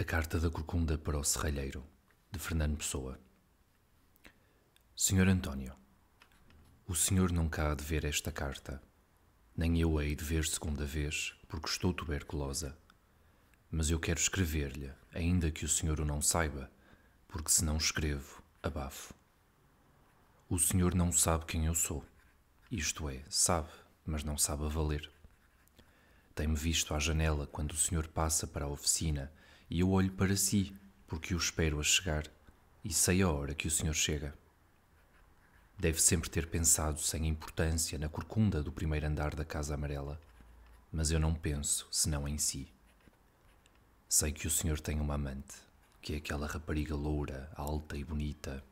A Carta da Corcunda para o Serralheiro, de Fernando Pessoa. Senhor António, o senhor nunca há de ver esta carta, nem eu hei de ver segunda vez, porque estou tuberculosa. Mas eu quero escrever-lhe, ainda que o senhor o não saiba, porque se não escrevo, abafo. O senhor não sabe quem eu sou. Isto é, sabe, mas não sabe a valer. Tem-me visto à janela quando o senhor passa para a oficina e eu olho para si, porque o espero a chegar e sei a hora que o senhor chega. Deve sempre ter pensado sem importância na corcunda do primeiro andar da Casa Amarela, mas eu não penso senão em si. Sei que o senhor tem uma amante, que é aquela rapariga loura, alta e bonita.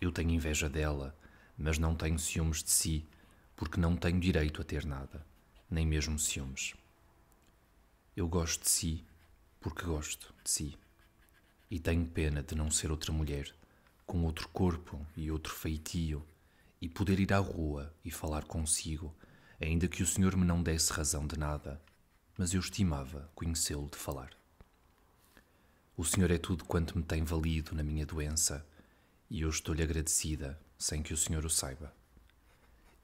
Eu tenho inveja dela, mas não tenho ciúmes de si, porque não tenho direito a ter nada, nem mesmo ciúmes. Eu gosto de si porque gosto de si. E tenho pena de não ser outra mulher, com outro corpo e outro feitio, e poder ir à rua e falar consigo, ainda que o senhor me não desse razão de nada, mas eu estimava conhecê-lo de falar. O senhor é tudo quanto me tem valido na minha doença, e eu estou-lhe agradecida, sem que o senhor o saiba.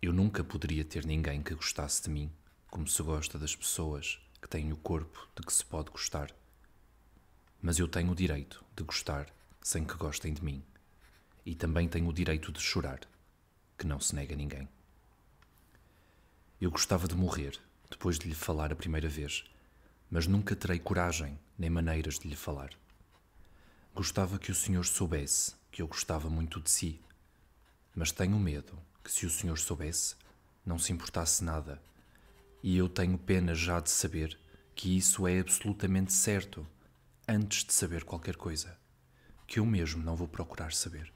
Eu nunca poderia ter ninguém que gostasse de mim, como se gosta das pessoas que têm o corpo de que se pode gostar mas eu tenho o direito de gostar sem que gostem de mim. E também tenho o direito de chorar, que não se nega a ninguém. Eu gostava de morrer depois de lhe falar a primeira vez, mas nunca terei coragem nem maneiras de lhe falar. Gostava que o senhor soubesse que eu gostava muito de si, mas tenho medo que, se o senhor soubesse, não se importasse nada. E eu tenho pena já de saber que isso é absolutamente certo antes de saber qualquer coisa que eu mesmo não vou procurar saber.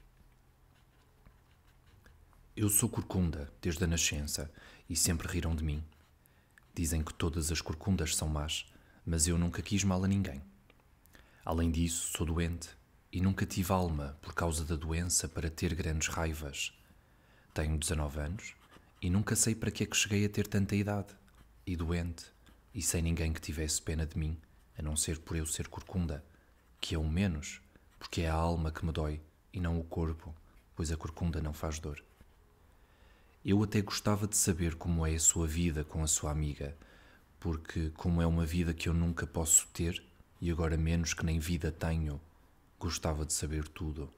Eu sou corcunda desde a nascença e sempre riram de mim. Dizem que todas as corcundas são más, mas eu nunca quis mal a ninguém. Além disso, sou doente e nunca tive alma por causa da doença para ter grandes raivas. Tenho 19 anos e nunca sei para que é que cheguei a ter tanta idade, e doente, e sem ninguém que tivesse pena de mim a não ser por eu ser corcunda, que é o menos, porque é a alma que me dói e não o corpo, pois a corcunda não faz dor. Eu até gostava de saber como é a sua vida com a sua amiga, porque, como é uma vida que eu nunca posso ter, e agora menos que nem vida tenho, gostava de saber tudo.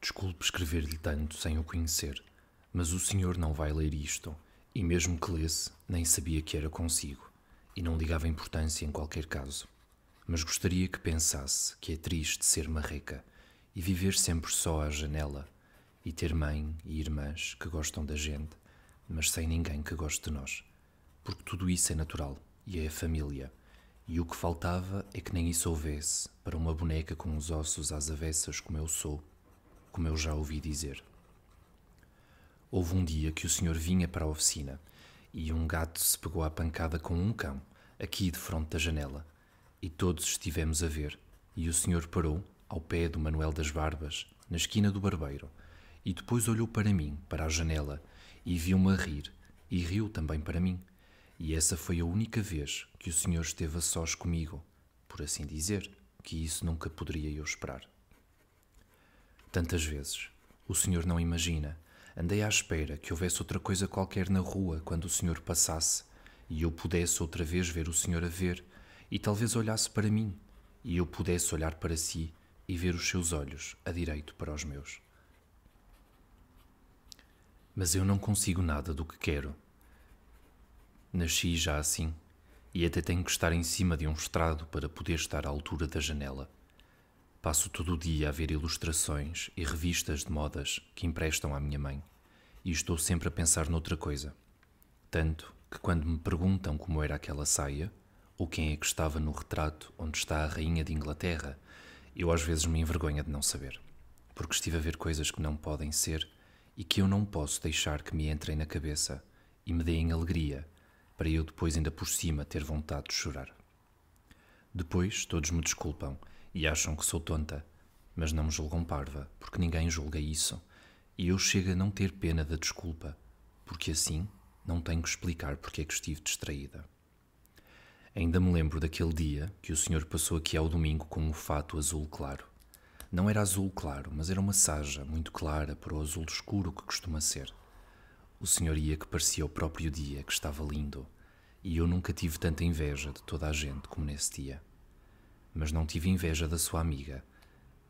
Desculpe escrever-lhe tanto sem o conhecer, mas o senhor não vai ler isto e mesmo que lesse, nem sabia que era consigo, e não ligava importância em qualquer caso. Mas gostaria que pensasse que é triste ser marreca e viver sempre só à janela, e ter mãe e irmãs que gostam da gente, mas sem ninguém que goste de nós. Porque tudo isso é natural e é a família. E o que faltava é que nem isso houvesse para uma boneca com os ossos às avessas, como eu sou, como eu já ouvi dizer. Houve um dia que o senhor vinha para a oficina e um gato se pegou à pancada com um cão, aqui de fronte da janela. E todos estivemos a ver. E o senhor parou, ao pé do Manuel das Barbas, na esquina do barbeiro, e depois olhou para mim, para a janela, e viu-me a rir, e riu também para mim. E essa foi a única vez que o senhor esteve a sós comigo, por assim dizer, que isso nunca poderia eu esperar. Tantas vezes, o senhor não imagina, Andei à espera que houvesse outra coisa qualquer na rua quando o senhor passasse, e eu pudesse outra vez ver o senhor a ver, e talvez olhasse para mim, e eu pudesse olhar para si e ver os seus olhos a direito para os meus. Mas eu não consigo nada do que quero. Nasci já assim, e até tenho que estar em cima de um estrado para poder estar à altura da janela. Passo todo o dia a ver ilustrações e revistas de modas que emprestam à minha mãe e estou sempre a pensar noutra coisa. Tanto que quando me perguntam como era aquela saia, ou quem é que estava no retrato onde está a Rainha de Inglaterra, eu às vezes me envergonho de não saber, porque estive a ver coisas que não podem ser e que eu não posso deixar que me entrem na cabeça e me deem alegria, para eu depois ainda por cima ter vontade de chorar. Depois todos me desculpam e acham que sou tonta, mas não me julgam parva, porque ninguém julga isso e eu chego a não ter pena da desculpa, porque assim não tenho que explicar porque é que estive distraída. Ainda me lembro daquele dia que o senhor passou aqui ao domingo com um fato azul claro. Não era azul claro, mas era uma saja muito clara para o azul escuro que costuma ser. O senhor ia que parecia o próprio dia, que estava lindo, e eu nunca tive tanta inveja de toda a gente como nesse dia. Mas não tive inveja da sua amiga,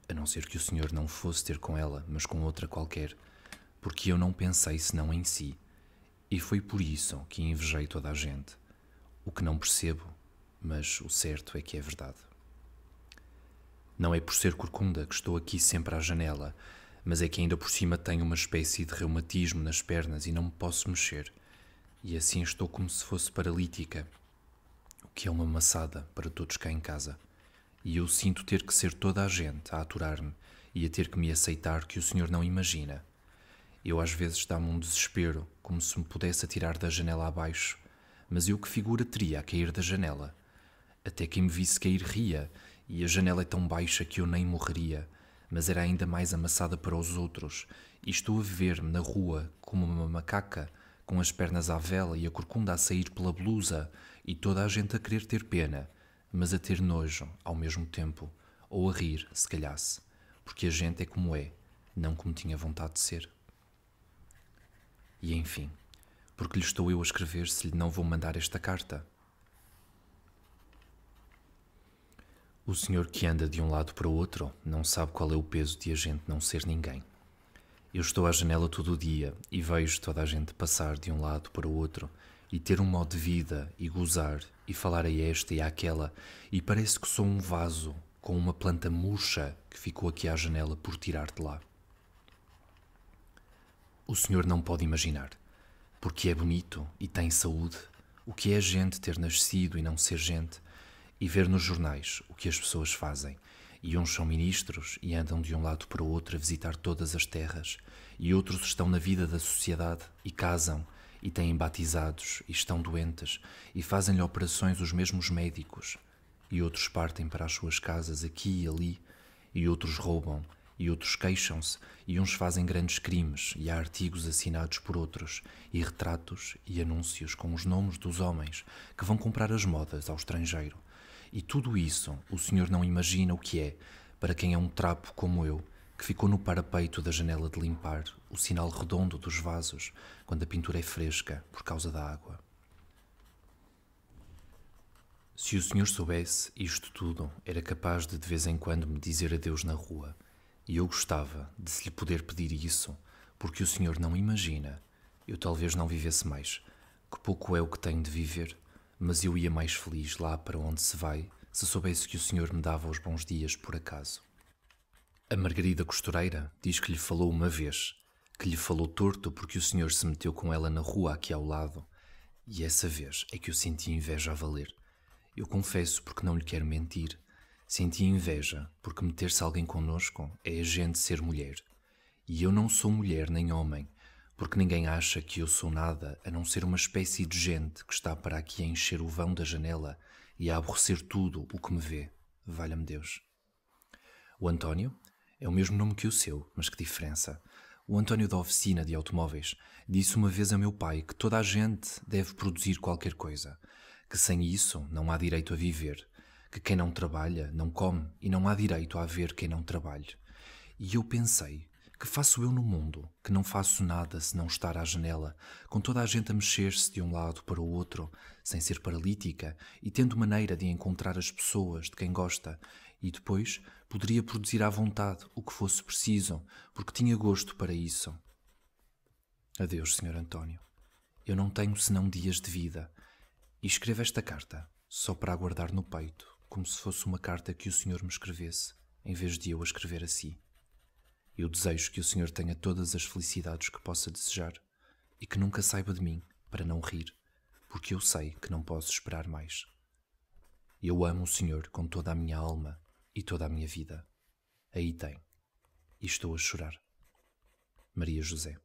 a não ser que o senhor não fosse ter com ela, mas com outra qualquer, porque eu não pensei senão em si, e foi por isso que invejei toda a gente. O que não percebo, mas o certo é que é verdade. Não é por ser corcunda que estou aqui sempre à janela, mas é que ainda por cima tenho uma espécie de reumatismo nas pernas e não me posso mexer, e assim estou como se fosse paralítica, o que é uma maçada para todos cá em casa e eu sinto ter que ser toda a gente a aturar-me e a ter que me aceitar que o senhor não imagina. Eu às vezes dá-me um desespero, como se me pudesse atirar da janela abaixo, mas eu que figura teria a cair da janela? Até quem me visse cair ria, e a janela é tão baixa que eu nem morreria, mas era ainda mais amassada para os outros, e estou a viver-me na rua como uma macaca, com as pernas à vela e a corcunda a sair pela blusa, e toda a gente a querer ter pena, mas a ter nojo ao mesmo tempo, ou a rir, se calhasse, porque a gente é como é, não como tinha vontade de ser. E enfim, porque lhe estou eu a escrever se lhe não vou mandar esta carta? O senhor que anda de um lado para o outro não sabe qual é o peso de a gente não ser ninguém. Eu estou à janela todo o dia e vejo toda a gente passar de um lado para o outro e ter um modo de vida e gozar e falar a esta e àquela, e parece que sou um vaso com uma planta murcha que ficou aqui à janela por tirar de lá. O senhor não pode imaginar, porque é bonito e tem saúde, o que é gente ter nascido e não ser gente, e ver nos jornais o que as pessoas fazem. E uns são ministros e andam de um lado para o outro a visitar todas as terras, e outros estão na vida da sociedade e casam e têm batizados e estão doentes e fazem-lhe operações os mesmos médicos, e outros partem para as suas casas aqui e ali, e outros roubam, e outros queixam-se, e uns fazem grandes crimes, e há artigos assinados por outros, e retratos e anúncios com os nomes dos homens que vão comprar as modas ao estrangeiro. E tudo isso o senhor não imagina o que é para quem é um trapo como eu que ficou no parapeito da janela de limpar, o sinal redondo dos vasos, quando a pintura é fresca por causa da água. Se o senhor soubesse isto tudo, era capaz de de vez em quando me dizer adeus na rua, e eu gostava de se lhe poder pedir isso, porque o senhor não imagina, eu talvez não vivesse mais, que pouco é o que tenho de viver, mas eu ia mais feliz lá para onde se vai, se soubesse que o senhor me dava os bons dias por acaso. A Margarida costureira diz que lhe falou uma vez, que lhe falou torto porque o senhor se meteu com ela na rua aqui ao lado, e essa vez é que eu senti inveja a valer. Eu confesso porque não lhe quero mentir. Senti inveja porque meter-se alguém conosco é a gente ser mulher. E eu não sou mulher nem homem, porque ninguém acha que eu sou nada a não ser uma espécie de gente que está para aqui a encher o vão da janela e a aborrecer tudo o que me vê. Valha-me Deus. O António, é o mesmo nome que o seu, mas que diferença. O António da oficina de automóveis disse uma vez a meu pai que toda a gente deve produzir qualquer coisa, que sem isso não há direito a viver, que quem não trabalha não come e não há direito a haver quem não trabalhe. E eu pensei, que faço eu no mundo, que não faço nada se não estar à janela, com toda a gente a mexer-se de um lado para o outro, sem ser paralítica e tendo maneira de encontrar as pessoas de quem gosta, e depois poderia produzir à vontade o que fosse preciso, porque tinha gosto para isso. Adeus, Sr. António. Eu não tenho senão dias de vida e escrevo esta carta só para aguardar guardar no peito, como se fosse uma carta que o Senhor me escrevesse, em vez de eu a escrever a si. Eu desejo que o Senhor tenha todas as felicidades que possa desejar e que nunca saiba de mim para não rir, porque eu sei que não posso esperar mais. Eu amo o Senhor com toda a minha alma e toda a minha vida. Aí tem. E estou a chorar. Maria José.